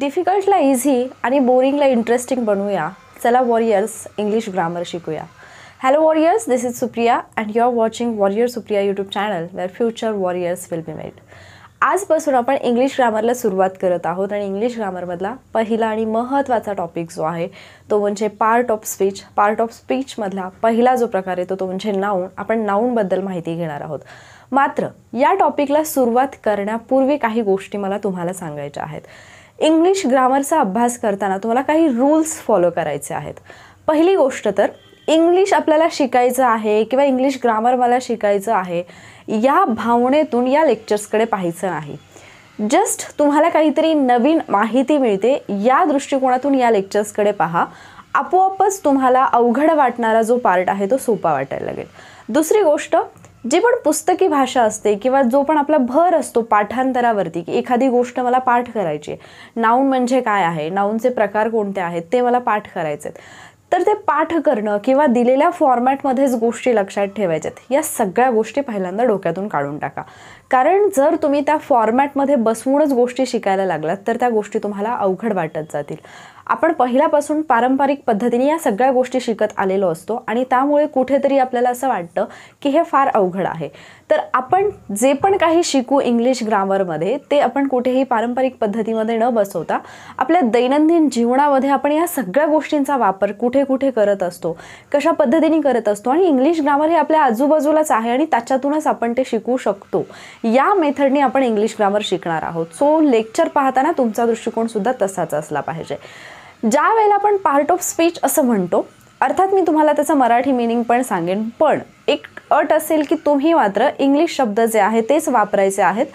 डिफिकल्टला easy आणि बोरिंगला interesting बनवूया चला वॉरियर्स इंग्लिश ग्रामर शिकूया hello warriors this is Supriya and you are watching warrior Supriya YouTube channel where future warriors will be made आजपासून आपण English ग्रामरला सुरुवात करत आहोत आणि इंग्लिश ग्रामरमधला पहिला आणि महत्त्वाचा टॉपिक जो आहे तो म्हणजे part of speech part of स्पीचमधला पहिला जो प्रकार येतो तो म्हणजे नाऊन आपण नाऊनबद्दल माहिती घेणार आहोत मात्र या टॉपिकला सुरुवात करण्यापूर्वी काही गोष्टी मला तुम्हाला सांगायच्या आहेत इंग्लिश ग्रामरचा अभ्यास करताना तुम्हाला काही रूल्स फॉलो करायचे आहेत पहिली गोष्ट तर इंग्लिश आपल्याला शिकायचं आहे किंवा इंग्लिश ग्रामर मला शिकायचं आहे या भावनेतून या लेक्चर्सकडे पाहायचं नाही जस्ट तुम्हाला काहीतरी नवीन माहिती मिळते या दृष्टिकोनातून या लेक्चर्सकडे पहा आपोआपच तुम्हाला अवघड वाटणारा जो पार्ट आहे तो सोपा वाटायला लागेल दुसरी गोष्ट जी पण पुस्तकी भाषा असते किंवा जो पण आपला भर असतो पाठांतरावरती की एखादी गोष्ट मला पाठ करायची नाऊन म्हणजे काय आहे नाऊनचे प्रकार कोणते आहेत ते मला पाठ करायचे तर ते पाठ करणं किंवा दिलेल्या फॉर्मॅटमध्येच गोष्टी लक्षात ठेवायच्यात या सगळ्या गोष्टी पहिल्यांदा डोक्यातून काढून टाका कारण जर तुम्ही त्या फॉर्मॅटमध्ये बसवूनच गोष्टी शिकायला लागलात तर त्या गोष्टी तुम्हाला अवघड वाटत जातील आपण पहिल्यापासून पारंपरिक पद्धतीने या सगळ्या गोष्टी शिकत आलेलो असतो आणि त्यामुळे कुठेतरी आपल्याला असं वाटतं की हे फार अवघड आहे तर आपण जे पण काही शिकू इंग्लिश ग्रामरमध्ये ते आपण कुठेही पारंपरिक पद्धतीमध्ये न बसवता आपल्या दैनंदिन जीवनामध्ये आपण या सगळ्या गोष्टींचा वापर कुठे कुठे करत असतो कशा पद्धतीने करत असतो आणि इंग्लिश ग्रामर हे आपल्या आजूबाजूलाच आहे आणि त्याच्यातूनच आपण ते शिकू शकतो या मेथडने आपण इंग्लिश ग्रामर शिकणार आहोत सो लेक्चर पाहताना तुमचा दृष्टिकोन सुद्धा तसाच असला पाहिजे ज्या वेळेला आपण पार्ट ऑफ स्पीच असं म्हणतो अर्थात मी तुम्हाला त्याचं मराठी मिनिंग पण सांगेन पण एक अट असेल की तुम्ही मात्र इंग्लिश शब्द जे आहे तेच वापरायचे आहेत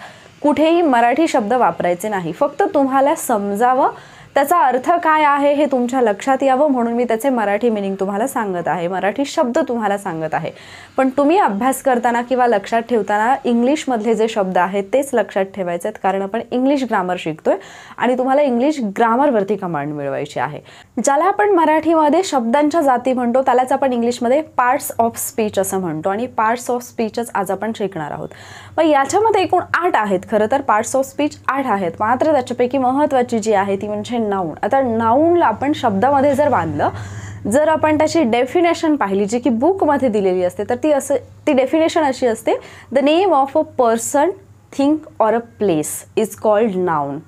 कुठेही मराठी शब्द वापरायचे नाही फक्त तुम्हाला समजावं त्याचा अर्थ काय आहे हे तुमच्या लक्षात यावं म्हणून मी त्याचे मराठी मिनिंग तुम्हाला सांगत आहे मराठी शब्द तुम्हाला सांगत आहे पण तुम्ही अभ्यास करताना किंवा लक्षात ठेवताना इंग्लिशमधले जे शब्द आहेत तेच लक्षात ठेवायचे आहेत कारण आपण इंग्लिश ग्रामर शिकतोय आणि तुम्हाला इंग्लिश ग्रामरवरती कमांड मिळवायची आहे ज्याला आपण मराठीमध्ये शब्दांच्या जाती म्हणतो त्यालाच आपण इंग्लिशमध्ये पार्ट्स ऑफ स्पीच असं म्हणतो आणि पार्ट्स ऑफ स्पीचच आज आपण शिकणार आहोत मग याच्यामध्ये एकूण आठ आहेत खरं तर पार्ट्स ऑफ स्पीच आठ आहेत मात्र त्याच्यापैकी महत्त्वाची जी आहे ती म्हणजे नाऊन आता नाऊनला आपण शब्दामध्ये जर बांधलं जर आपण त्याची डेफिनेशन पाहिली जी की बुकमध्ये दिलेली असते तर ती असं ती डेफिनेशन अशी असते the name of a person thing or a place is called noun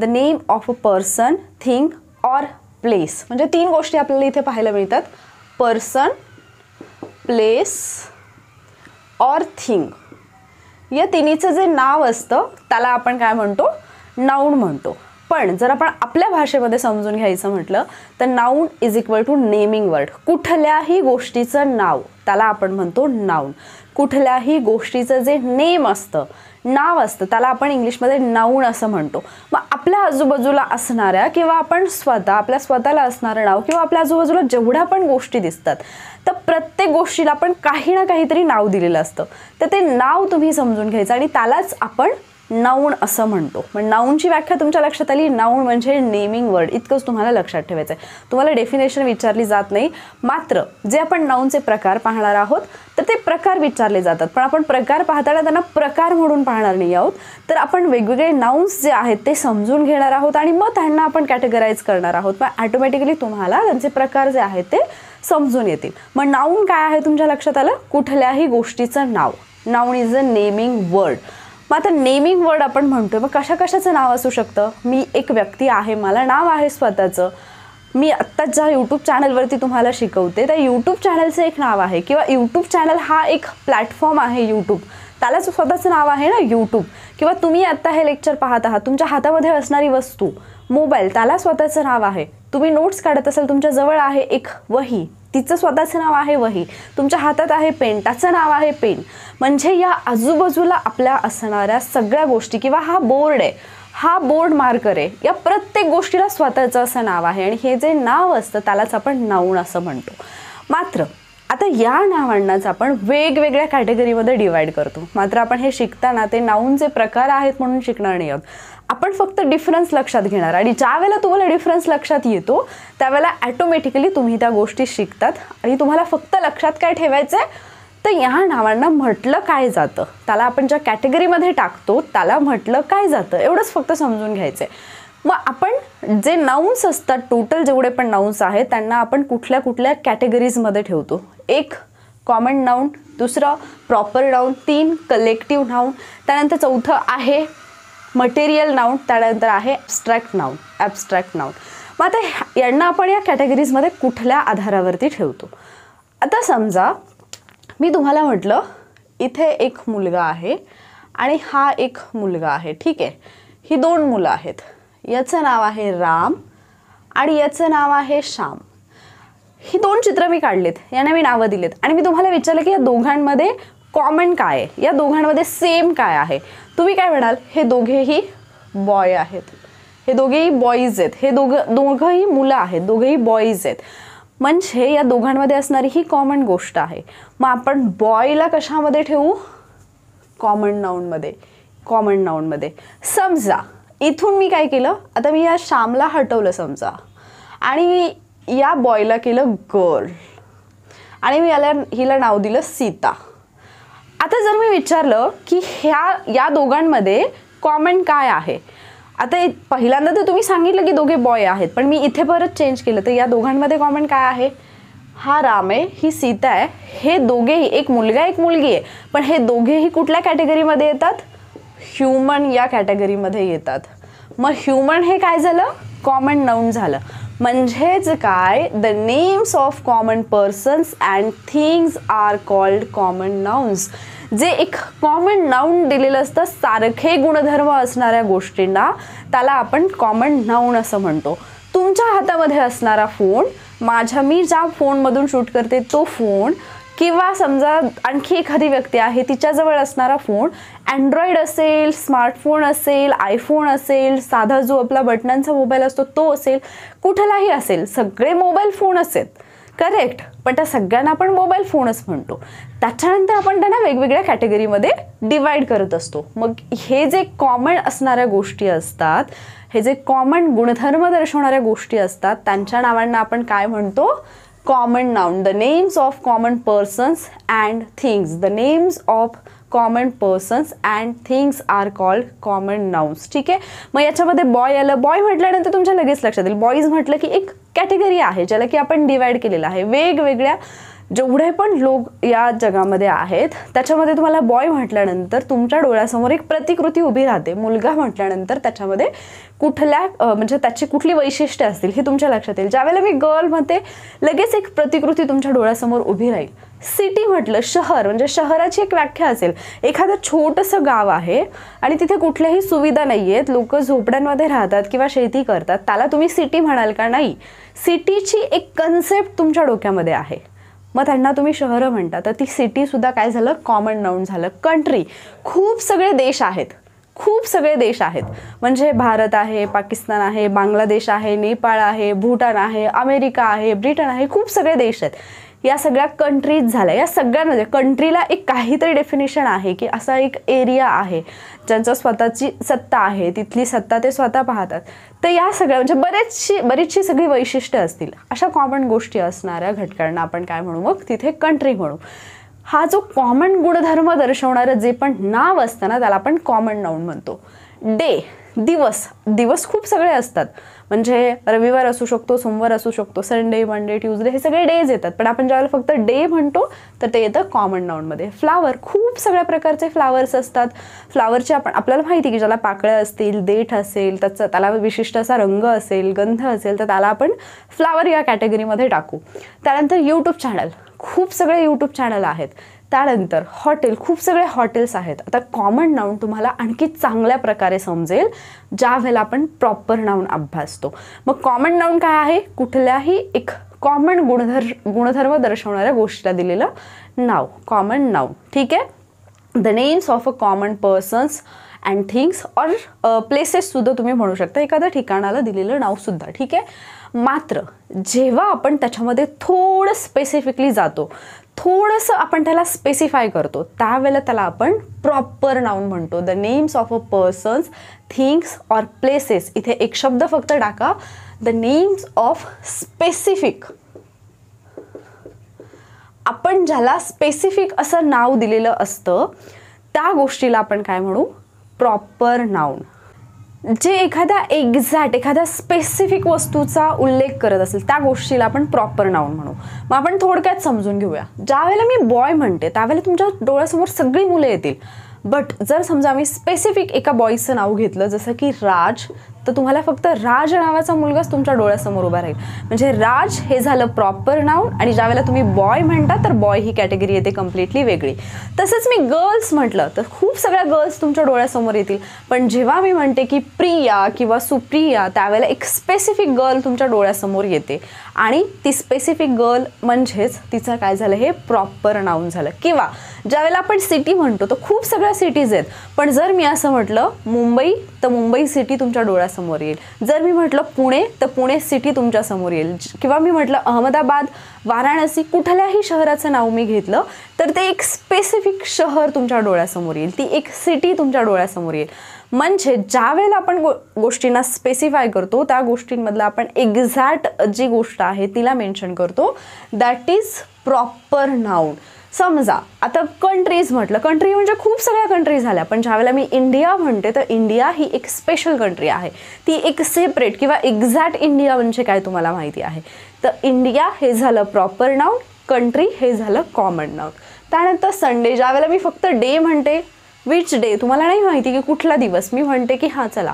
the name of a person thing or place म्हणजे तीन गोष्टी आपल्याला इथे पाहायला मिळतात पर्सन प्लेस ऑर थिंग या तिन्हीचं जे नाव असतं त्याला आपण काय म्हणतो नाऊन म्हणतो पण जर आपण आपल्या भाषेमध्ये समजून घ्यायचं म्हटलं तर noun is equal to naming word कुठल्याही गोष्टीचं नाव त्याला आपण म्हणतो नाऊन कुठल्याही गोष्टीचं जे नेम असतं नाव असतं त्याला आपण इंग्लिशमध्ये नाऊन असं म्हणतो मग आपल्या आजूबाजूला असणाऱ्या किंवा आपण स्वतः आपल्या स्वतःला असणारं नाव किंवा आपल्या आजूबाजूला जेवढ्या पण गोष्टी दिसतात तर प्रत्येक गोष्टीला आपण काही ना काहीतरी नाव दिलेलं असतं तर ते नाव तुम्ही समजून घ्यायचं आणि त्यालाच आपण नाऊन असं म्हणतो मग नाऊनची व्याख्या तुमच्या लक्षात आली नाऊन म्हणजे नेमिंग वर्ड इतकंच तुम्हाला लक्षात ठेवायचं आहे तुम्हाला डेफिनेशन विचारली जात नाही मात्र जे आपण नाऊनचे प्रकार पाहणार आहोत तर ते प्रकार विचारले जातात पण आपण प्रकार पाहताना त्यांना प्रकार म्हणून पाहणार नाही आहोत तर आपण वेगवेगळे नाऊन्स जे आहेत ते समजून घेणार आहोत आणि मग त्यांना आपण कॅटेगराईज करणार आहोत मग ॲटोमॅटिकली तुम्हाला त्यांचे प्रकार जे आहेत ते समजून येतील मग नाऊन काय आहे तुमच्या लक्षात आलं कुठल्याही गोष्टीचं नाव noun is a naming word मग आता नेमिंग वर्ड आपण म्हणतोय मग कशा कशाचं नाव असू शकतं मी एक व्यक्ती आहे मला नाव आहे स्वतःचं मी आत्ताच ज्या यूट्यूब चॅनलवरती तुम्हाला शिकवते त्या यूट्यूब चॅनलचं एक नाव आहे किंवा यूट्यूब चॅनल हा एक प्लॅटफॉर्म आहे यूट्यूब त्यालाच स्वतःचं नाव आहे ना यूट्यूब किंवा तुम्ही आत्ता हे लेक्चर पाहत आहात तुमच्या हातामध्ये असणारी वस्तू मोबाईल त्याला स्वतःचं नाव आहे तुम्ही नोट्स काढत असाल तुमच्याजवळ आहे एक वही तिचं स्वतःचं नाव आहे वही तुमच्या हातात आहे पेन त्याचं नाव आहे पेन म्हणजे या आजूबाजूला आपल्या असणाऱ्या सगळ्या गोष्टी किंवा हा बोर्ड आहे हा बोर्ड मार्कर आहे या प्रत्येक गोष्टीला स्वतःचं असं नाव आहे आणि हे जे नाव असतं त्यालाच आपण नाऊन असं म्हणतो मात्र आता या नावांनाच आपण वेगवेगळ्या कॅटेगरीमध्ये डिवाईड करतो मात्र आपण हे शिकताना ते नाऊनचे प्रकार आहेत म्हणून शिकणार नाही आहोत आपण फक्त डिफरन्स लक्षात घेणार आणि ज्यावेळेला तुम्हाला डिफरन्स लक्षात येतो त्यावेळेला ॲटोमॅटिकली तुम्ही त्या गोष्टी शिकतात आणि तुम्हाला फक्त लक्षात काय ठेवायचं आहे तर या नावांना म्हटलं काय जातं त्याला आपण ज्या कॅटेगरीमध्ये टाकतो त्याला म्हटलं काय जातं एवढंच फक्त समजून घ्यायचं मग आपण जे नाऊन्स असतात टोटल जेवढे पण नाउन्स आहेत त्यांना आपण कुठल्या कुठल्या कॅटेगरीजमध्ये ठेवतो एक कॉमन नाऊन दुसरं प्रॉपर नाऊन तीन कलेक्टिव्ह नाऊन त्यानंतर चौथं आहे मटेरियल नाऊन त्यानंतर आहे ॲबस्ट्रॅक्ट नाऊन ॲबस्ट्रॅक्ट नाऊन मग आता यांना आपण या कॅटेगरीजमध्ये कुठल्या आधारावरती ठेवतो आता समजा मी तुम्हाला म्हटलं इथे एक मुलगा आहे आणि हा एक मुलगा आहे ठीक आहे ही दोन मुलं आहेत याचं नाव आहे राम आणि याचं नाव आहे श्याम ही दोन चित्र मी काढलेत यांना मी नावं दिलेत आणि मी तुम्हाला विचारलं की या दोघांमध्ये कॉमन काय आहे या दोघांमध्ये सेम काय आहे तुम्ही काय म्हणाल हे दोघेही बॉय आहेत हे दोघेही बॉईज आहेत हे दोघं दोघंही मुलं आहेत दोघेही बॉईज आहेत म्हणजे या दोघांमध्ये असणारी ही कॉमन गोष्ट आहे मग आपण बॉयला कशामध्ये ठेवू कॉमन नाऊनमध्ये कॉमन नाऊनमध्ये समजा इथून मी काय केलं आता मी या श्यामला हटवलं समजा आणि या बॉयला केलं गर्ल आणि मी याला हिला नाव दिलं सीता आता जर मी विचारलं की ह्या या दोघांमध्ये कॉमन काय आहे आता पहिल्यांदा तर तुम्ही सांगितलं की दोघे बॉय आहेत पण मी इथे परत चेंज केलं तर या दोघांमध्ये कॉमन काय आहे हा राम आहे ही सीता आहे हे दोघेही एक मुलगा एक मुलगी आहे पण हे दोघेही कुठल्या कॅटेगरीमध्ये येतात ह्युमन या कॅटेगरीमध्ये येतात मग ह्युमन हे काय झालं कॉमन नाऊन झालं म्हणजेच काय the names of common persons and things are called common nouns जे एक कॉमन नाऊन दिलेलं असतं सारखे गुणधर्म असणाऱ्या गोष्टींना त्याला आपण कॉमन नाऊन असं म्हणतो तुमच्या हातामध्ये असणारा फोन माझ्या मी ज्या फोनमधून शूट करते तो फोन किंवा समजा आणखी एखादी व्यक्ती आहे तिच्याजवळ असणारा फोन अँड्रॉइड असेल स्मार्टफोन असेल आयफोन असेल साधा जो आपला बटनांचा मोबाईल असतो तो असेल कुठलाही असेल सगळे मोबाईल फोन असेल करेक्ट पण त्या सगळ्यांना आपण मोबाईल फोनच म्हणतो त्याच्यानंतर आपण त्यांना वेगवेगळ्या कॅटेगरीमध्ये डिवाईड करत असतो मग हे जे कॉमन असणाऱ्या गोष्टी असतात हे जे कॉमन गुणधर्म दर्शवणाऱ्या गोष्टी असतात त्यांच्या नावांना आपण काय म्हणतो common noun the names of common persons and things the names of common persons and things are called common nouns ठीक आहे मग याच्यामध्ये बॉय आलं बॉय म्हटल्यानंतर तुमच्या लगेच लक्षात येईल बॉईज म्हटलं की एक कॅटेगरी आहे ज्याला की आपण डिवाईड केलेलं आहे वेगवेगळ्या जेवढे पण लोक या जगामध्ये आहेत त्याच्यामध्ये तुम्हाला बॉय म्हटल्यानंतर तुमच्या डोळ्यासमोर एक प्रतिकृती उभी राहते मुलगा म्हटल्यानंतर त्याच्यामध्ये कुठल्या म्हणजे त्याची कुठली वैशिष्ट्य असतील हे तुमच्या लक्षात येईल ज्यावेळेला मी गर्ल म्हणते लगेच एक प्रतिकृती तुमच्या डोळ्यासमोर उभी राहील सिटी म्हटलं शहर म्हणजे शहराची एक व्याख्या असेल एखादं छोटंसं गाव आहे आणि तिथे कुठल्याही सुविधा नाही आहेत लोक झोपड्यांमध्ये राहतात किंवा शेती करतात त्याला तुम्ही सिटी म्हणाल का नाही सिटीची एक कन्सेप्ट तुमच्या डोक्यामध्ये आहे मग त्यांना तुम्ही शहर म्हणता तर ती सिटीसुद्धा काय झालं कॉमन नाऊन झालं कंट्री खूप सगळे देश आहेत खूप सगळे देश आहेत म्हणजे भारत आहे पाकिस्तान आहे बांगलादेश आहे नेपाळ आहे भूटान आहे अमेरिका आहे ब्रिटन आहे खूप सगळे देश आहेत या सगळ्या कंट्रीज झाल्या या सगळ्यांमध्ये म्हणजे कंट्रीला एक काहीतरी डेफिनेशन आहे की असा एक एरिया आहे ज्यांचं स्वतःची सत्ता आहे तिथली सत्ता ते स्वतः पाहतात तर या सगळ्या म्हणजे बरेचशी बरीचशी सगळी वैशिष्ट्य असतील अशा कॉमन गोष्टी असणाऱ्या घटकांना आपण काय म्हणू मग तिथे कंट्री म्हणू हा जो कॉमन गुणधर्म दर्शवणारं जे पण नाव असतं ना त्याला आपण कॉमन नाऊन म्हणतो डे दिवस दिवस खूप सगळे असतात म्हणजे रविवार असू शकतो सोमवार असू शकतो संडे मंडे ट्यूजडे हे सगळे डेज येतात पण आपण ज्यावेळेला फक्त डे म्हणतो तर ते येतं कॉमन नाऊनमध्ये फ्लावर खूप सगळ्या प्रकारचे फ्लावर्स असतात फ्लावरचे आपण आपल्याला माहिती की ज्याला पाकळं असतील देठ असेल त्याचा त्याला विशिष्ट असा रंग असेल गंध असेल तर त्याला आपण फ्लावर या कॅटेगरीमध्ये टाकू त्यानंतर यूट्यूब चॅनल खूप सगळे यूट्यूब चॅनल आहेत त्यानंतर हॉटेल खूप सगळे हॉटेल्स आहेत आता कॉमन नाऊन तुम्हाला आणखी चांगल्या प्रकारे समजेल ज्या वेळेला आपण प्रॉपर नाऊन अभ्यासतो मग कॉमन नाऊन काय आहे कुठल्याही एक कॉमन गुणधर गुणधर्म दर्शवणाऱ्या गोष्टीला दिलेलं नाव कॉमन नाऊन ठीक आहे the names of a common persons and things और प्लेसेससुद्धा तुम्ही म्हणू शकता एखाद्या ठिकाणाला दिलेलं नावसुद्धा ठीक आहे मात्र जेव्हा आपण त्याच्यामध्ये थोडं स्पेसिफिकली जातो थोडंसं आपण त्याला स्पेसिफाय करतो त्यावेळेला त्याला आपण प्रॉपर नाऊन म्हणतो the names of a persons things or places इथे एक शब्द फक्त टाका द नेम्स ऑफ स्पेसिफिक आपण ज्याला स्पेसिफिक असं नाव दिलेलं असतं त्या गोष्टीला आपण काय म्हणू प्रॉपर नाऊन जे एखाद्या एक्झॅक्ट एखाद्या स्पेसिफिक वस्तूचा उल्लेख करत असेल त्या गोष्टीला आपण प्रॉपर नाऊन म्हणू मग आपण थोडक्यात समजून घेऊया ज्यावेळेला मी बॉय म्हणते त्यावेळेला तुमच्या डोळ्यासमोर सगळी मुलं येतील बट जर समजा मी स्पेसिफिक एका बॉयचं नाव घेतलं जसं की राज तर तुम्हाला फक्त राज नावाचा मुलगाच तुमच्या डोळ्यासमोर उभा राहील म्हणजे राज हे झालं प्रॉपर नाऊन आणि ज्यावेळेला तुम्ही बॉय म्हणता तर बॉय ही कॅटेगरी येते कम्प्लिटली वेगळी तसंच मी गर्ल्स म्हटलं तर खूप सगळ्या गर्ल्स तुमच्या डोळ्यासमोर येतील पण जेव्हा मी म्हणते की प्रिया किंवा सुप्रिया त्यावेळेला एक स्पेसिफिक गर्ल तुमच्या डोळ्यासमोर येते आणि ती स्पेसिफिक गर्ल म्हणजेच तिचं काय झालं हे प्रॉपर नाऊन झालं किंवा ज्यावेळेला आपण सिटी म्हणतो तर खूप सगळ्या सिटीज आहेत पण जर मी असं म्हटलं मुंबई तर मुंबई सिटी तुमच्या डोळ्यासमोर समोर येईल जर मी म्हटलं पुणे तर पुणे सिटी समोर येईल किंवा मी म्हटलं अहमदाबाद वाराणसी कुठल्याही शहराचं नाव मी घेतलं तर ते एक स्पेसिफिक शहर तुमच्या डोळ्यासमोर येईल ती एक सिटी तुमच्या डोळ्यासमोर येईल म्हणजे ज्या वेळेला आपण गो गोष्टींना स्पेसिफाय करतो त्या गोष्टींमधलं आपण एक्झॅक्ट जी गोष्ट आहे तिला मेन्शन करतो दॅट इज प्रॉपर नाऊन समजा आता कंट्रीज म्हटलं कंट्री म्हणजे खूप सगळ्या कंट्रीज झाल्या पण ज्यावेळेला मी इंडिया म्हणते तर इंडिया ही एक स्पेशल कंट्री आहे ती एक सेपरेट किंवा एक्झॅक्ट इंडिया म्हणजे काय तुम्हाला माहिती आहे तर इंडिया हे झालं प्रॉपर नाऊन कंट्री हे झालं कॉमन नाऊन त्यानंतर संडे ज्यावेळेला मी फक्त डे म्हणते विच डे तुम्हाला नाही माहिती की कुठला दिवस मी म्हणते की हां चला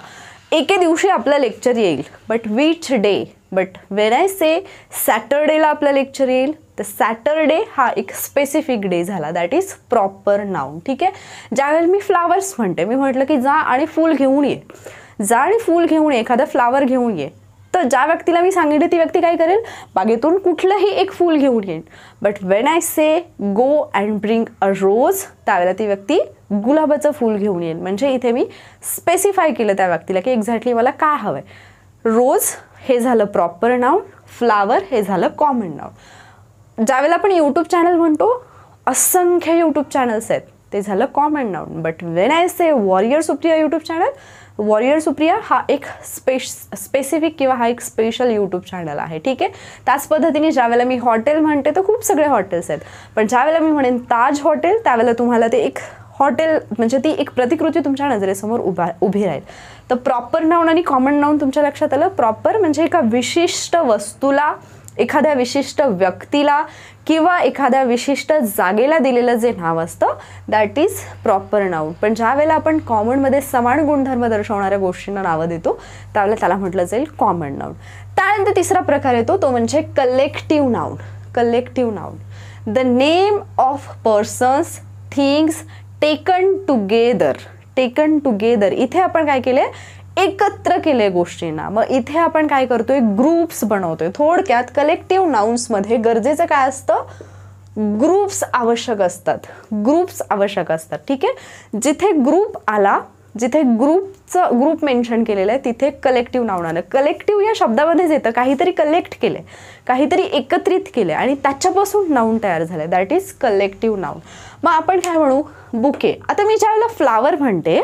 एके दिवशी आपलं लेक्चर येईल but which day but when I say सॅटरडेला आपलं लेक्चर येईल तर सॅटरडे हा एक स्पेसिफिक डे झाला दॅट इज प्रॉपर नाऊन ठीक आहे ज्यावेळेला मी फ्लावर्स म्हणते मी म्हटलं की जा आणि फूल घेऊन ये जा आणि फूल घेऊन ये एखादा फ्लावर घेऊन ये तर ज्या व्यक्तीला मी सांगितले ती व्यक्ती काय करेल बागेतून कुठलंही एक फूल घेऊन येईल but when I say go and bring a rose त्यावेळेला ती व्यक्ती गुलाबाचं फूल घेऊन येईल म्हणजे इथे मी स्पेसिफाय केलं त्या व्यक्तीला की एक्झॅक्टली मला काय हवं आहे रोज हे झालं प्रॉपर नाव फ्लावर हे झालं कॉमन नाव ज्यावेळेला आपण यूट्यूब चॅनल म्हणतो असंख्य यूट्यूब चॅनल्स आहेत ते झालं common noun but when I say warrior Supriya YouTube channel warrior Supriya हा एक स्पेश स्पेसिफिक किंवा हा एक स्पेशल यूट्यूब चॅनल आहे ठीक आहे त्याच पद्धतीने ज्यावेळेला मी हॉटेल म्हणते तर खूप सगळे हॉटेल्स आहेत पण ज्यावेळेला मी म्हणेन ताज हॉटेल त्यावेळेला तुम्हाला ते एक हॉटेल म्हणजे ती एक प्रतिकृती तुमच्या नजरेसमोर उभा उभी राहील तर प्रॉपर नाऊन आणि कॉमन नाऊन तुमच्या लक्षात आलं प्रॉपर म्हणजे एका विशिष्ट वस्तूला एखाद्या विशिष्ट व्यक्तीला किंवा एखाद्या विशिष्ट जागेला दिलेलं जे नाव असतं दॅट इज प्रॉपर नाऊन पण ज्या वेळेला आपण कॉमनमध्ये समान गुणधर्म दर्शवणाऱ्या गोष्टींना नावं देतो त्यावेळेला त्याला म्हटलं जाईल कॉमन नाऊन त्यानंतर तिसरा प्रकार येतो तो म्हणजे collective noun collective noun the name of persons things taken together taken together इथे आपण काय केले एकत्र केले गोष्टींना मग इथे आपण काय करतोय ग्रुप्स बनवतोय थोडक्यात कलेक्टिव्ह नाउन्समध्ये गरजेचं काय असतं ग्रुप्स आवश्यक असतात ग्रुप्स आवश्यक असतात ठीक आहे जिथे ग्रुप आला जिथे ग्रुपचं ग्रुप मेन्शन केलेलं आहे तिथे कलेक्टिव्ह नाव आलं कलेक्टिव्ह या शब्दामध्येच येतं काहीतरी कलेक्ट केले काहीतरी एकत्रित केले आणि त्याच्यापासून नाऊन तयार झालं दॅट इज कलेक्टिव्ह नाऊन मग आपण काय म्हणू बुके आता मी वेळेला फ्लावर म्हणते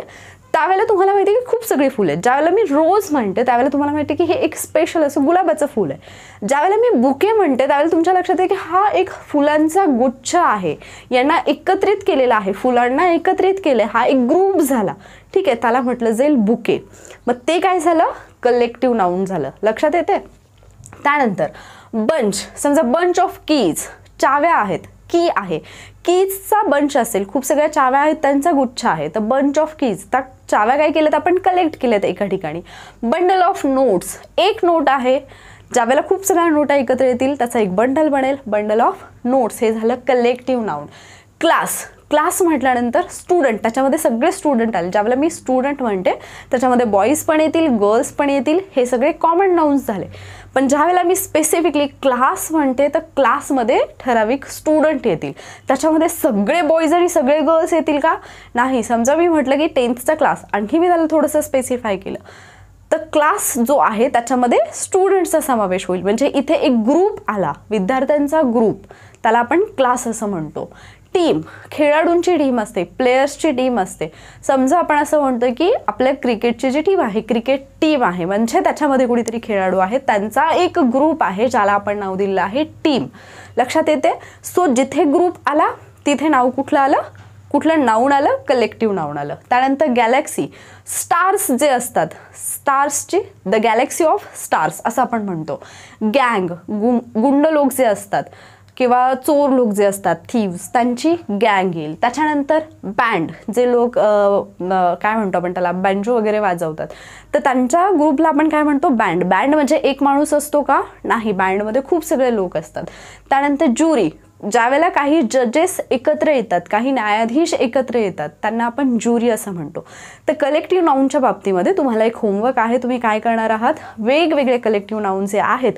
त्यावेळेला तुम्हाला माहिती आहे की खूप सगळी फुलं आहेत ज्यावेळेला मी रोज म्हणते त्यावेळेला तुम्हाला माहिती की हे एक स्पेशल असं गुलाबाचं फुल आहे ज्यावेळेला मी बुके म्हणते त्यावेळेला तुमच्या लक्षात आहे की हा एक फुलांचा गुच्छ आहे यांना एकत्रित केलेला आहे फुलांना एकत्रित केलं हा एक ग्रुप झाला ठीक आहे त्याला म्हटलं जाईल बुके मग ते काय झालं कलेक्टिव्ह नाऊन झालं लक्षात येते त्यानंतर बंच समजा बंच ऑफ कीज चाव्या आहेत की आहे कीजचा बंच असेल खूप सगळ्या चाव्या आहेत त्यांचा गुच्छ आहे तर बंच ऑफ कीज त्या चाव्या काय केल्यात आपण कलेक्ट केल्यात एका ठिकाणी बंडल ऑफ नोट्स एक नोट आहे ज्यावेळेला खूप सगळ्या नोटा एकत्र येतील त्याचा एक बंडल बनेल बंडल ऑफ नोट्स हे झालं कलेक्टिव्ह नाऊन क्लास क्लास म्हटल्यानंतर स्टुडंट त्याच्यामध्ये सगळे स्टुडंट आले ज्यावेळेला मी स्टुडंट म्हणते त्याच्यामध्ये बॉईज पण येतील गर्ल्स पण येतील हे सगळे कॉमन नाउन्स झाले पण वेळेला मी स्पेसिफिकली क्लास म्हणते तर क्लासमध्ये ठराविक स्टुडंट येतील त्याच्यामध्ये सगळे बॉयज आणि सगळे गर्ल्स येतील का नाही समजा मी म्हटलं की टेन्थचा क्लास आणखी मी त्याला थोडंसं स्पेसिफाय केलं तर क्लास जो आहे त्याच्यामध्ये स्टुडंटचा समावेश होईल म्हणजे इथे एक ग्रुप आला विद्यार्थ्यांचा ग्रुप त्याला आपण क्लास असं म्हणतो टीम खेळाडूंची टीम असते प्लेयर्सची टीम असते समजा आपण असं म्हणतो की आपल्या क्रिकेटची जी टीम आहे क्रिकेट टीम आहे म्हणजे त्याच्यामध्ये कुणीतरी खेळाडू आहे त्यांचा एक ग्रुप आहे ज्याला आपण नाव दिलं आहे टीम लक्षात येते सो जिथे ग्रुप आला तिथे नाव कुठलं आलं कुठलं नाऊन आलं कलेक्टिव्ह नाऊन आलं त्यानंतर गॅलेक्सी स्टार्स जे असतात स्टार्सची द गॅलेक्सी ऑफ स्टार्स असं आपण म्हणतो गँग गुं गुंड लोक जे असतात किंवा चोर लोक जे असतात थीव्स त्यांची गँग येईल त्याच्यानंतर बँड जे लोक काय म्हणतो आपण त्याला बँजो वगैरे वाजवतात तर त्यांच्या ग्रुपला आपण काय म्हणतो बँड बँड म्हणजे एक माणूस असतो का नाही बँडमध्ये खूप सगळे लोक असतात त्यानंतर ज्युरी ज्यावेळेला काही जजेस एकत्र येतात काही न्यायाधीश एकत्र येतात त्यांना आपण ज्युरी असं म्हणतो तर कलेक्टिव्ह नाऊनच्या बाबतीमध्ये तुम्हाला एक होमवर्क आहे तुम्ही काय करणार आहात वेगवेगळे कलेक्टिव्ह नाऊन जे आहेत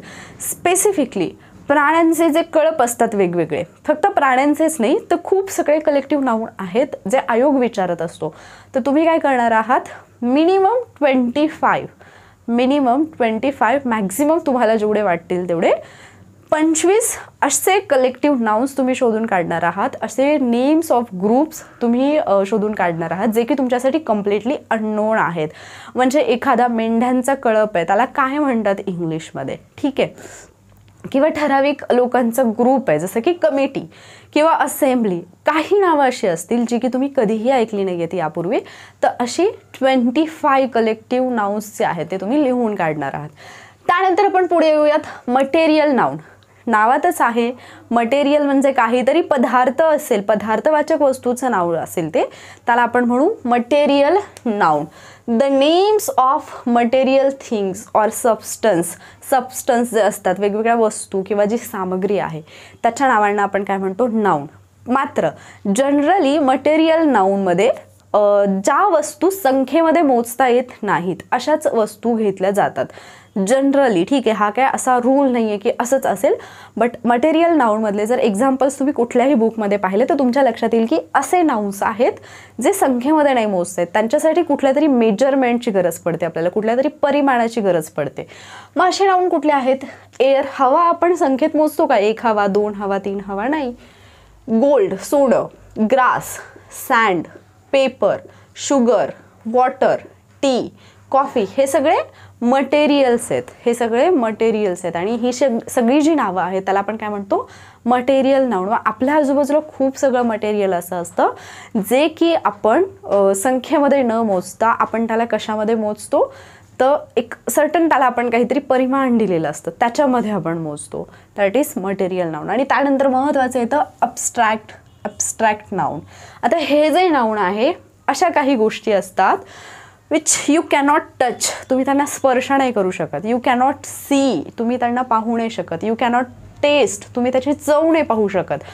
स्पेसिफिकली प्राण्यांचे जे कळप असतात वेगवेगळे फक्त प्राण्यांचेच नाही तर खूप सगळे कलेक्टिव्ह नाव आहेत जे आयोग विचारत असतो तर तुम्ही काय करणार आहात minimum twenty five minimum twenty five maximum तुम्हाला जेवढे वाटतील तेवढे पंचवीस असे कलेक्टिव्ह नाउन्स तुम्ही शोधून काढणार आहात असे नेम्स ऑफ ग्रुप्स तुम्ही शोधून काढणार आहात जे की तुमच्यासाठी कम्प्लिटली अननोन आहेत म्हणजे एखादा मेंढ्यांचा कळप आहे त्याला काय म्हणतात इंग्लिशमध्ये ठीक आहे किंवा ठराविक लोकांचा ग्रुप आहे जसं की कमिटी किंवा असेंब्ली काही नावं अशी असतील जी की तुम्ही कधीही ऐकली नाही आहेत यापूर्वी तर अशी ट्वेंटी फाय कलेक्टिव्ह नाऊन्स जे आहेत ते तुम्ही लिहून काढणार आहात त्यानंतर आपण पुढे येऊयात मटेरियल नाऊन नावातच आहे मटेरियल म्हणजे काहीतरी पदार्थ असेल पदार्थवाचक वस्तूचं नाव असेल ते त्याला आपण म्हणू material noun the names of material things or substance substance जे असतात वेगवेगळ्या वस्तू किंवा जी सामग्री आहे त्याच्या नावांना आपण काय म्हणतो नाऊन मात्र जनरली मटेरियल नाऊनमध्ये ज्या वस्तू संख्येमध्ये मोजता येत नाहीत अशाच वस्तू घेतल्या जातात जनरली ठीक आहे हा काय असा रूल नाही आहे की असंच असेल बट मटेरियल नाऊनमधले जर एक्झाम्पल्स तुम्ही कुठल्याही बुकमध्ये पाहिले तर तुमच्या लक्षात येईल की असे नाऊन्स आहेत जे संख्येमध्ये नाही मोजत आहेत त्यांच्यासाठी कुठल्या तरी मेजरमेंटची गरज पडते आपल्याला कुठल्या तरी परिमाणाची गरज पडते मग असे नाऊन कुठले आहेत एअर हवा आपण संख्येत मोजतो का एक हवा दोन हवा तीन हवा नाही गोल्ड सोनं grass sand paper sugar water tea coffee हे सगळे मटेरियल्स आहेत हे सगळे मटेरियल्स आहेत आणि ही शग सगळी जी नावं आहेत त्याला आपण काय म्हणतो मटेरियल किंवा आपल्या आजूबाजूला खूप सगळं मटेरियल असं असतं जे की आपण संख्येमध्ये न मोजता आपण त्याला कशामध्ये मोजतो तर एक सर्टन त्याला आपण काहीतरी परिमाण दिलेलं असतं त्याच्यामध्ये आपण मोजतो दॅट इज मटेरियल नाव आणि त्यानंतर महत्त्वाचं येतं अबस्ट्रॅक्ट अबस्ट्रॅक्ट नाऊन आता हे जे नाऊन आहे अशा काही गोष्टी असतात विच यू कॅनॉट टच तुम्ही त्यांना स्पर्श नाही करू शकत यू कॅनॉट सी तुम्ही त्यांना पाहू नाही शकत यू कॅनॉट टेस्ट तुम्ही त्याची चव नाही पाहू शकत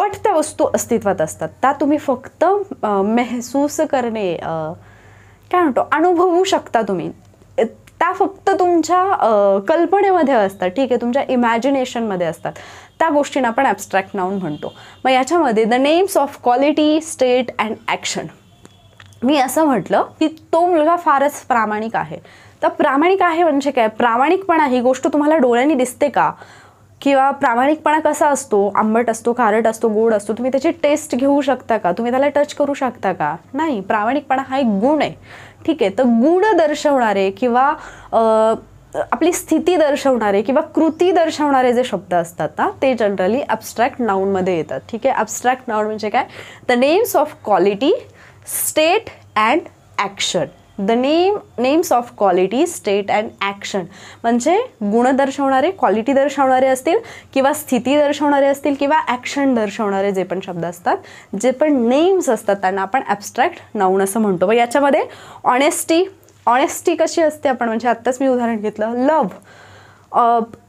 बट त्या वस्तू अस्तित्वात असतात त्या तुम्ही फक्त महसूस करणे काय म्हणतो अनुभवू शकता तुम्ही त्या फक्त तुमच्या कल्पनेमध्ये असतात ठीक आहे तुमच्या इमॅजिनेशनमध्ये असतात त्या गोष्टींना आपण ॲबस्ट्रॅक्ट नाऊन म्हणतो मग याच्यामध्ये the names of quality state and action मी असं म्हटलं की तो मुलगा फारच प्रामाणिक आहे तर प्रामाणिक आहे म्हणजे काय प्रामाणिकपणा ही गोष्ट तुम्हाला डोळ्यांनी दिसते का किंवा प्रामाणिकपणा कसा असतो आंबट असतो खारट असतो गोड असतो तुम्ही त्याची टेस्ट घेऊ शकता का तुम्ही त्याला टच करू शकता का नाही प्रामाणिकपणा हा एक गुण आहे ठीक आहे तर गुण दर्शवणारे किंवा आपली स्थिती दर्शवणारे किंवा कृती दर्शवणारे जे शब्द असतात ना ते जनरली ॲबस्ट्रॅक्ट नाऊनमध्ये येतात ठीक आहे ॲबस्ट्रॅक्ट नाऊन म्हणजे काय the names of quality state and action the name names of quality state and action म्हणजे गुण दर्शवणारे क्वालिटी दर्शवणारे असतील किंवा स्थिती दर्शवणारे असतील किंवा ॲक्शन दर्शवणारे जे पण शब्द असतात जे पण नेम्स असतात त्यांना आपण ॲबस्ट्रॅक्ट नाऊन असं म्हणतो मग याच्यामध्ये ऑनेस्टी ऑनेस्टी कशी असते आपण म्हणजे आत्ताच मी उदाहरण घेतलं लव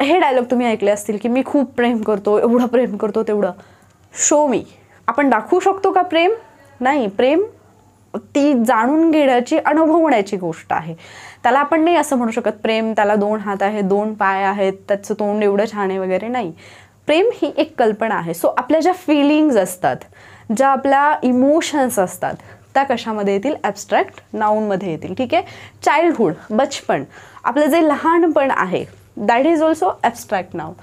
हे डायलॉग तुम्ही ऐकले असतील की मी खूप प्रेम करतो एवढं प्रेम करतो तेवढं शो मी आपण दाखवू शकतो का प्रेम नाही प्रेम ती जाणून घेण्याची अनुभवण्याची गोष्ट आहे त्याला आपण नाही असं म्हणू शकत प्रेम त्याला दोन हात आहेत दोन पाय आहेत त्याचं तोंड एवढं छान आहे वगैरे नाही प्रेम ही एक कल्पना आहे सो आपल्या ज्या फिलिंग्ज असतात ज्या आपल्या इमोशन्स असतात त्या कशामध्ये येतील ॲबस्ट्रॅक्ट नाऊनमध्ये येतील ठीक आहे चाइल्डहूड बचपण आपलं जे लहानपण आहे that is also abstract noun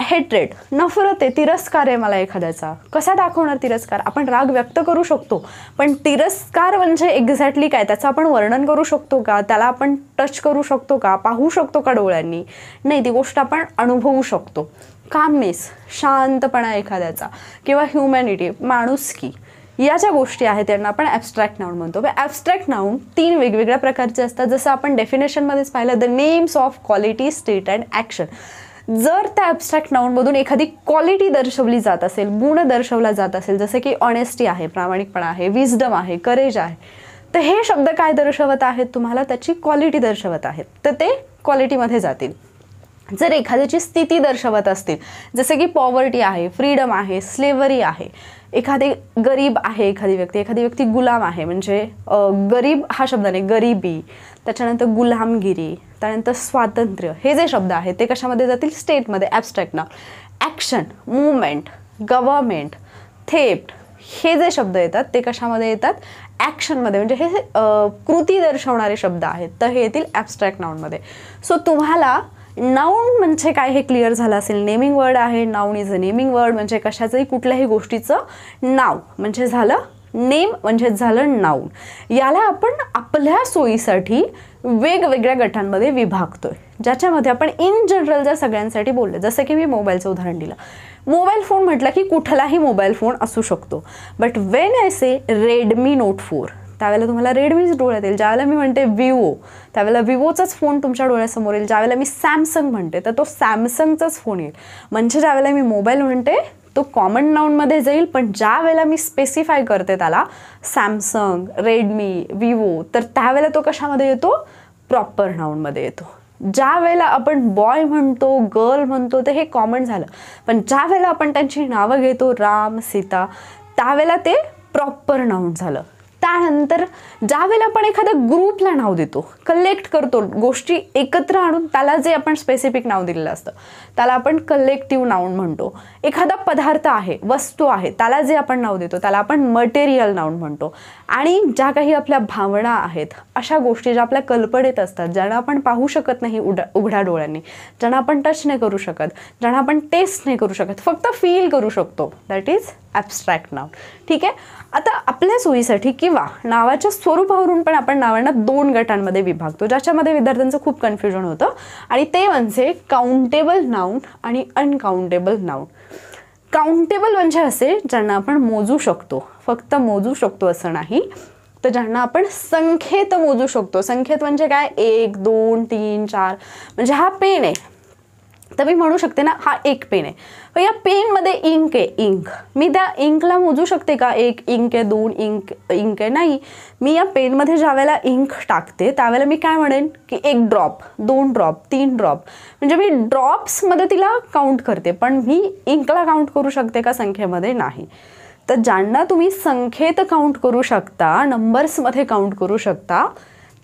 hatred नफरत आहे तिरस्कार आहे मला एखाद्याचा कसा दाखवणार तिरस्कार आपण राग व्यक्त करू शकतो पण तिरस्कार म्हणजे एक्झॅक्टली काय त्याचं आपण वर्णन करू शकतो का त्याला आपण टच करू शकतो का पाहू शकतो का डोळ्यांनी नाही ती गोष्ट आपण अनुभवू शकतो कामनेस शांतपणा एखाद्याचा किंवा ह्युमॅनिटी माणुसकी या ज्या गोष्टी आहेत त्यांना आपण ॲबस्ट्रॅक्ट नाऊन म्हणतो ॲबस्ट्रॅक्ट नाऊन तीन वेगवेगळ्या प्रकारचे असतात जसं आपण डेफिनेशनमध्येच पाहिलं the names of quality state and action जर त्या ॲबस्ट्रॅक्ट नाऊनमधून एखादी क्वालिटी दर्शवली जात असेल गुण दर्शवला जात असेल जसं की ऑनेस्टी आहे प्रामाणिकपणा आहे विजडम आहे करेज आहे तर हे शब्द काय दर्शवत आहेत तुम्हाला त्याची क्वालिटी दर्शवत आहेत तर ते क्वालिटीमध्ये जातील जर एखाद्याची स्थिती दर्शवत असतील जसं की पॉवर्टी आहे फ्रीडम आहे स्लेवरी आहे एखादे गरीब आहे एखादी व्यक्ती एखादी व्यक्ती गुलाम आहे म्हणजे गरीब हा शब्द नाही गरिबी त्याच्यानंतर गुलामगिरी त्यानंतर स्वातंत्र्य हे जे शब्द आहेत ते कशामध्ये जातील स्टेटमध्ये ॲबस्ट्रॅक्ट नाव ॲक्शन मुवमेंट गव्हर्मेंट थेप्ट हे जे शब्द येतात ते कशामध्ये येतात ॲक्शनमध्ये म्हणजे हे कृती दर्शवणारे शब्द आहेत तर हे येतील ॲबस्ट्रॅक्ट नाऊनमध्ये सो तुम्हाला नाऊन म्हणजे काय हे क्लिअर झालं असेल नेमिंग वर्ड आहे noun is a naming word म्हणजे कशाचंही कुठल्याही गोष्टीचं नाव म्हणजे झालं नेम म्हणजे झालं नाऊन याला आपण आपल्या सोयीसाठी वेगवेगळ्या गटांमध्ये विभागतोय ज्याच्यामध्ये आपण इन जनरल ज्या सगळ्यांसाठी बोलले जसं की मी मोबाईलचं उदाहरण दिलं मोबाईल फोन म्हटलं की कुठलाही मोबाईल फोन असू शकतो but when I say Redmi note four त्यावेळेला तुम्हाला रेडमीच डोळ्यात येईल ज्यावेळेला मी म्हणते विवो त्यावेळेला विवोचाच फोन तुमच्या डोळ्यासमोर येईल ज्यावेळेला मी सॅमसंग म्हणते तर तो सॅमसंगचाच फोन येईल म्हणजे ज्यावेळेला मी मोबाईल म्हणते तो कॉमन नाऊनमध्ये जाईल पण ज्या वेळेला मी स्पेसिफाय करते त्याला सॅमसंग रेडमी विवो तर त्यावेळेला तो कशामध्ये येतो प्रॉपर नाऊनमध्ये येतो ज्या वेळेला आपण बॉय म्हणतो गर्ल म्हणतो ते हे कॉमन झालं पण ज्या वेळेला आपण त्यांची नावं घेतो राम सीता त्यावेळेला ते प्रॉपर नाऊन झालं त्यानंतर वेळेला आपण एखाद्या ग्रुपला नाव देतो कलेक्ट करतो गोष्टी एकत्र आणून त्याला जे आपण स्पेसिफिक नाव दिलेलं असतं त्याला आपण कलेक्टिव्ह नाऊन म्हणतो एखादा पदार्थ आहे वस्तू आहे त्याला जे आपण नाव देतो त्याला आपण मटेरियल नाऊन म्हणतो आणि ज्या काही आपल्या भावना आहेत अशा गोष्टी ज्या आपल्या कल्पनेत असतात ज्यांना आपण पाहू शकत नाही उडा उघड्या डोळ्यांनी ज्यांना आपण टच नाही करू शकत ज्यांना आपण टेस्ट नाही करू शकत फक्त फील करू शकतो दॅट इज ॲबस्ट्रॅक्ट नाव ठीक आहे आता आपल्या सोयीसाठी किंवा नावाच्या स्वरूपावरून पण आपण नावांना दोन गटांमध्ये विभागतो ज्याच्यामध्ये विद्यार्थ्यांचं खूप कन्फ्युजन होतं आणि ते म्हणजे काउंटेबल नाऊन आणि अनकाउंटेबल नाऊन काउंटेबल म्हणजे असे ज्यांना आपण मोजू शकतो फक्त मोजू शकतो असं नाही तर ज्यांना आपण संख्येत मोजू शकतो संख्येत म्हणजे काय एक दोन तीन चार म्हणजे हा पेन आहे तर मी म्हणू शकते ना हा एक पेन आहे या पेनमध्ये इंक आहे इंक मी त्या इंकला मोजू शकते का एक इंक आहे दोन इंक इंक आहे नाही मी या पेनमध्ये ज्या वेळेला इंक टाकते त्यावेळेला मी काय म्हणेन की एक ड्रॉप दोन ड्रॉप तीन ड्रॉप म्हणजे मी ड्रॉप्समध्ये तिला काउंट करते पण मी इंकला काउंट करू शकते का संख्येमध्ये नाही तर ज्यांना तुम्ही संख्येत काउंट करू शकता नंबर्समध्ये काउंट करू शकता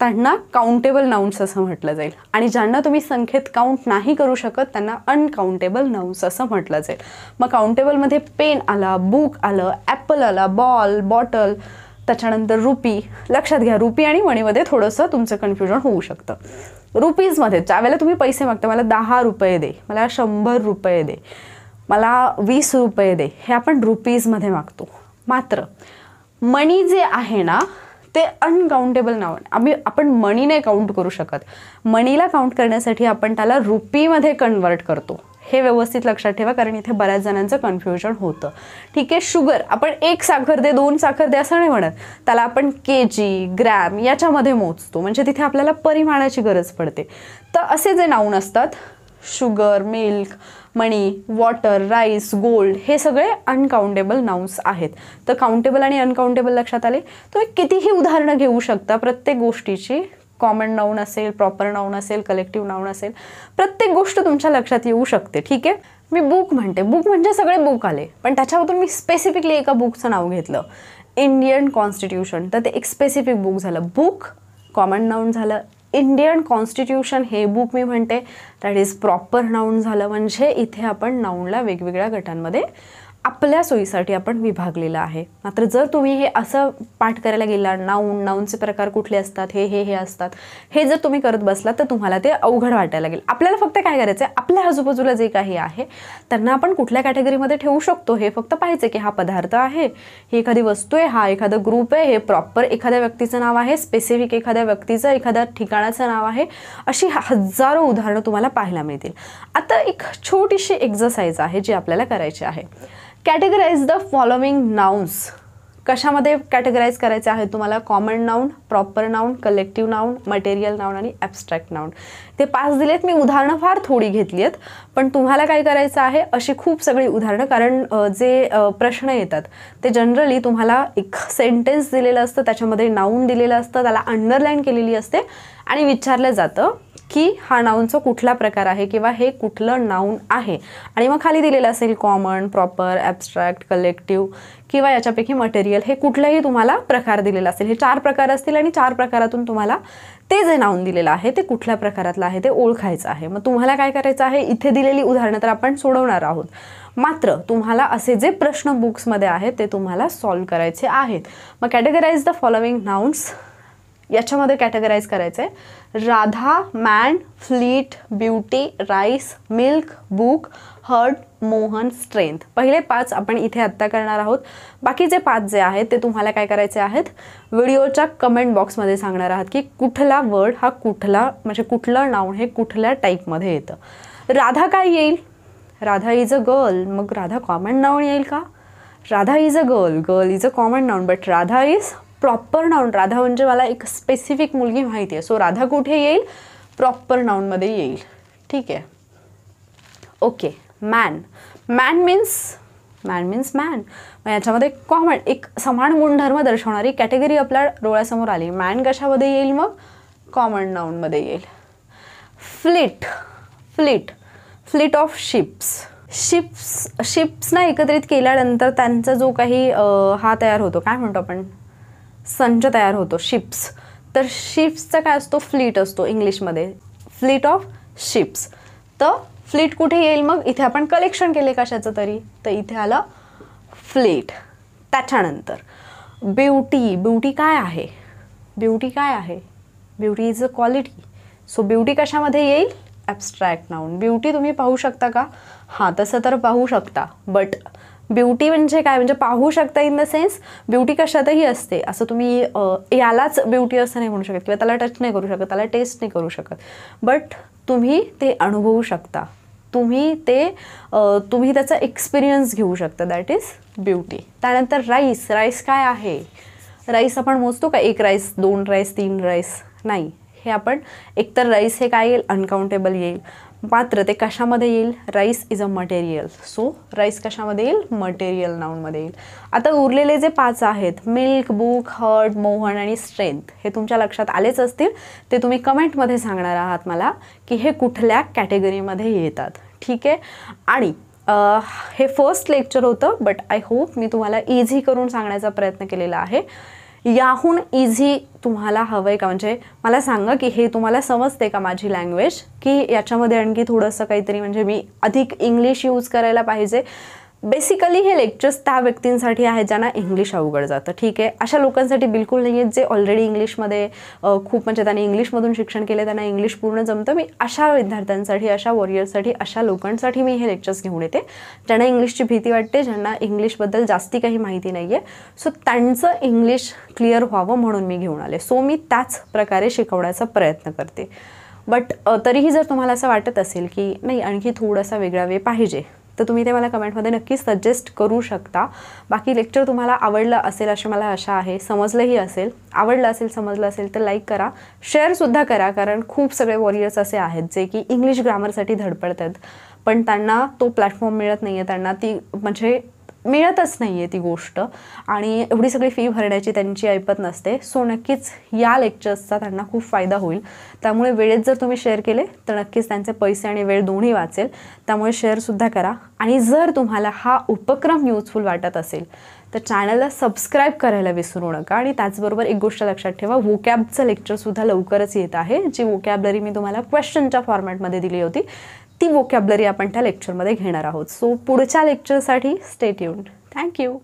त्यांना काउंटेबल नाउन्स असं म्हटलं जाईल आणि ज्यांना तुम्ही संख्येत काउंट नाही करू शकत त्यांना अनकाउंटेबल नाउन्स असं म्हटलं जाईल मग काउंटेबलमध्ये पेन आला बुक आलं ॲपल आला बॉल बॉटल त्याच्यानंतर रुपी लक्षात घ्या रुपी आणि मणीमध्ये थोडंसं तुमचं कन्फ्युजन होऊ शकतं रुपीजमध्ये ज्यावेळेला तुम्ही पैसे मागता मला दहा रुपये दे मला शंभर रुपये दे मला वीस रुपये दे हे आपण रुपीजमध्ये मागतो मात्र मणी जे आहे ना ते अनकाउंटेबल नाव आम्ही आपण मणीने काउंट करू शकत मणीला काउंट करण्यासाठी आपण त्याला रुपीमध्ये कन्वर्ट करतो हे व्यवस्थित लक्षात ठेवा कारण इथे बऱ्याच जणांचं कन्फ्युजन होतं ठीक आहे शुगर आपण एक साखर दे दोन साखर दे असं नाही म्हणत त्याला आपण के जी ग्रॅम याच्यामध्ये मोजतो म्हणजे तिथे आपल्याला परिमाणाची गरज पडते तर असे जे नाऊन असतात sugar milk money water rice gold हे सगळे अनकाउंटेबल नाउन्स आहेत तर काउंटेबल आणि अनकाउंटेबल लक्षात आले तुम्ही कितीही उदाहरणं घेऊ शकता प्रत्येक गोष्टीची कॉमन नाऊन असेल प्रॉपर नाऊन असेल कलेक्टिव्ह नाऊन असेल प्रत्येक गोष्ट तुमच्या लक्षात येऊ शकते ठीक आहे मी बुक म्हणते बुक म्हणजे सगळे बुक आले पण त्याच्यामधून मी स्पेसिफिकली एका बुकचं नाव घेतलं इंडियन कॉन्स्टिट्यूशन तर ते एक स्पेसिफिक बुक झालं बुक कॉमन नाऊन झालं इंडियन कॉन्स्टिट्यूशन हे बुक मी म्हणते दॅट इज प्रॉपर नाऊन झालं म्हणजे इथे आपण नाऊनला वेगवेगळ्या गटांमध्ये आपल्या सोयीसाठी आपण विभागलेलं आहे मात्र जर तुम्ही हे असं पाठ करायला गेला नाऊन नाऊनचे प्रकार कुठले असतात हे हे हे असतात हे जर तुम्ही करत बसला तर तुम्हाला ते अवघड वाटायला लागेल आपल्याला फक्त काय करायचं आहे आपल्या आजूबाजूला जे काही आहे त्यांना आपण कुठल्या कॅटेगरीमध्ये ठेवू शकतो हे फक्त पाहायचं की हा पदार्थ आहे ही एखादी वस्तू आहे हा एखादा ग्रुप आहे हे प्रॉपर एखाद्या व्यक्तीचं नाव आहे स्पेसिफिक एखाद्या व्यक्तीचं एखाद्या ठिकाणाचं नाव आहे अशी हजारो उदाहरणं तुम्हाला पाहायला मिळतील आता एक छोटीशी एक्झरसाइज आहे जी आपल्याला करायची आहे कॅटेगराईज द फॉलोविंग नाउन्स कशामध्ये कॅटेगराईज करायचे आहे तुम्हाला common noun proper noun collective noun material noun आणि ॲबस्ट्रॅक्ट नाऊन ते पाच दिलेत मी उदाहरणं फार थोडी घेतली आहेत पण तुम्हाला काय करायचं आहे अशी खूप सगळी उदाहरणं कारण जे प्रश्न येतात ते जनरली तुम्हाला एक सेंटेन्स दिलेलं असतं त्याच्यामध्ये नाऊन दिलेलं असतं त्याला अंडरलाईन केलेली असते आणि विचारलं जातं की हा नाऊनचा कुठला प्रकार आहे किंवा हे कुठलं नाऊन आहे आणि मग खाली दिलेलं असेल कॉमन प्रॉपर ॲबस्ट्रॅक्ट कलेक्टिव्ह किंवा याच्यापैकी मटेरियल हे कुठलंही तुम्हाला प्रकार दिलेला असेल हे चार प्रकार असतील आणि चार प्रकारातून तुम्हाला ते जे नाऊन दिलेलं आहे ते कुठल्या प्रकारातलं आहे ते ओळखायचं आहे मग तुम्हाला काय करायचं आहे इथे दिलेली उदाहरणं तर आपण सोडवणार आहोत मात्र तुम्हाला असे जे प्रश्न बुक्समध्ये आहेत ते तुम्हाला सॉल्व्ह करायचे आहेत मग कॅटेगराईज द फॉलोविंग नाउन्स याच्यामध्ये कॅटेगराईज करायचं आहे Radha man fleet beauty rice milk book herd Mohan strength पहिले पाच आपण इथे आत्ता करणार आहोत बाकीचे पाच जे आहेत ते तुम्हाला काय करायचे आहेत व्हिडिओच्या कमेंट बॉक्समध्ये सांगणार आहात की कुठला वर्ड हा कुठला म्हणजे कुठलं नाव हे कुठल्या टाईपमध्ये येतं राधा काय येईल राधा इज अ गर्ल मग राधा कॉमन नाऊन येईल का Radha is a girl girl is a common noun but Radha is proper noun Radha म्हणजे मला एक स्पेसिफिक मुलगी माहिती आहे सो राधा कुठे येईल प्रॉपर नाऊनमध्ये येईल ठीक आहे okay man man means man means man मग याच्यामध्ये कॉमन एक समान गुणधर्म दर्शवणारी कॅटेगरी आपल्या डोळ्यासमोर आली मॅन कशामध्ये येईल मग कॉमन नाऊनमध्ये येईल fleet fleet fleet of ships ships शिप्सना एकत्रित केल्यानंतर त्यांचा जो काही हा तयार होतो काय म्हणतो आपण संच तयार होतो शिप्स तर शिप्सचा काय असतो फ्लीट असतो इंग्लिशमध्ये फ्लीट ऑफ शिप्स तर फ्लीट कुठे येईल मग इथे आपण कलेक्शन केले कशाचं तरी तर इथे आलं फ्लीट त्याच्यानंतर ब्युटी ब्युटी काय आहे ब्युटी काय आहे beauty is a quality so beauty कशामध्ये येईल ॲबस्ट्रॅक्ट नाऊन ब्युटी तुम्ही पाहू शकता का हां तसं तर पाहू शकता बट ब्युटी म्हणजे काय म्हणजे पाहू शकता इन द सेन्स ब्युटी कशातही असते असं तुम्ही यालाच ब्युटी असं नाही म्हणू शकत किंवा त्याला टच नाही करू शकत त्याला टेस्ट नाही करू शकत बट तुम्ही ते अनुभवू शकता तुम्ही ते तुम्ही त्याचा एक्सपिरियन्स घेऊ शकता दॅट इज ब्युटी त्यानंतर राईस राईस काय आहे राईस आपण मोजतो का एक राईस दोन राईस तीन राईस नाही हे आपण एकतर राईस हे काय येईल अनकाउंटेबल येईल मात्र ते कशामध्ये येईल rice is a material so rice कशामध्ये येईल मटेरियल नाऊनमध्ये येईल आता उरलेले जे पाच आहेत मिल्क बुक हर्ट मोहन आणि स्ट्रेंथ हे तुमच्या लक्षात आलेच असतील ते तुम्ही कमेंटमध्ये सांगणार आहात मला की हे कुठल्या कॅटेगरीमध्ये येतात ठीक आहे आणि हे फर्स्ट लेक्चर होतं बट आय होप मी तुम्हाला इझी करून सांगण्याचा प्रयत्न केलेला आहे याहून इझी तुम्हाला हवंय का म्हणजे मला सांगा की हे तुम्हाला समजते का माझी लँग्वेज की याच्यामध्ये आणखी थोडंसं काहीतरी म्हणजे मी अधिक इंग्लिश यूज करायला पाहिजे बेसिकली हे लेक्चर्स त्या व्यक्तींसाठी आहेत ज्यांना इंग्लिश अवघड जातं ठीक आहे अशा लोकांसाठी बिलकुल नाही आहेत जे ऑलरेडी इंग्लिशमध्ये खूप म्हणजे त्यांनी इंग्लिशमधून शिक्षण केले त्यांना इंग्लिश पूर्ण जमतं मी अशा विद्यार्थ्यांसाठी अशा वॉरियर्ससाठी अशा लोकांसाठी मी हे लेक्चर्स घेऊन येते ज्यांना इंग्लिशची भीती वाटते ज्यांना इंग्लिशबद्दल जास्ती काही माहिती नाही आहे सो त्यांचं इंग्लिश क्लिअर व्हावं म्हणून मी घेऊन आले सो मी त्याच प्रकारे शिकवण्याचा प्रयत्न करते बट तरीही जर तुम्हाला असं वाटत असेल की नाही आणखी थोडासा वेगळा वे पाहिजे तर तुम्ही ते मला कमेंटमध्ये नक्की सजेस्ट करू शकता बाकी लेक्चर तुम्हाला आवडलं असेल अशी मला आशा आहे समजलंही असेल आवडलं असेल समजलं असेल तर लाईक करा शेअरसुद्धा करा कारण खूप सगळे वॉरियर्स असे आहेत जे की इंग्लिश ग्रामरसाठी धडपडत आहेत पण त्यांना तो प्लॅटफॉर्म मिळत नाही आहे त्यांना ती म्हणजे मिळतच नाही आहे ती गोष्ट आणि एवढी सगळी फी भरण्याची त्यांची ऐपत नसते सो नक्कीच या लेक्चर्सचा त्यांना खूप फायदा होईल त्यामुळे वेळेत जर तुम्ही शेअर केले तर नक्कीच त्यांचे पैसे आणि वेळ दोन्ही वाचेल त्यामुळे शेअरसुद्धा करा आणि जर तुम्हाला हा उपक्रम युजफुल वाटत असेल तर चॅनलला सबस्क्राईब करायला विसरू नका आणि त्याचबरोबर एक गोष्ट लक्षात ठेवा वोकॅबचं लेक्चरसुद्धा लवकरच येत आहे जी वोकॅबलरी मी तुम्हाला क्वेश्चनच्या फॉर्मॅटमध्ये दिली होती ती वोकॅबलरी आपण त्या लेक्चरमध्ये घेणार आहोत सो पुढच्या लेक्चरसाठी स्टेट येऊन थँक्यू